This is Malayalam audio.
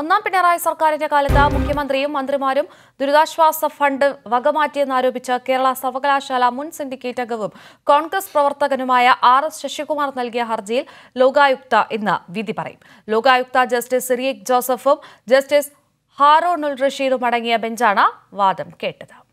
ഒന്നാം പിണറായി സർക്കാരിന്റെ കാലത്ത് മുഖ്യമന്ത്രിയും മന്ത്രിമാരും ദുരിതാശ്വാസ ഫണ്ട് വകമാറ്റിയെന്നാരോപിച്ച് കേരള സർവകലാശാല മുൻ സിൻഡിക്കേറ്റ് അംഗവും കോൺഗ്രസ് പ്രവർത്തകനുമായ ആർ എസ് ശശികുമാർ നൽകിയ ഹർജിയിൽ ലോകായുക്ത ഇന്ന് വിധി പറയും ലോകായുക്ത ജസ്റ്റിസ് സിറിയക് ജോസഫും ജസ്റ്റിസ് ഹാറോണുൽ റഷീദും അടങ്ങിയ ബെഞ്ചാണ് വാദം കേട്ടത്